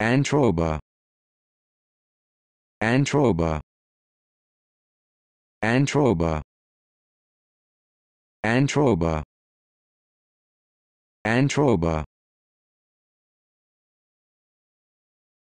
antroba antroba antroba antroba antroba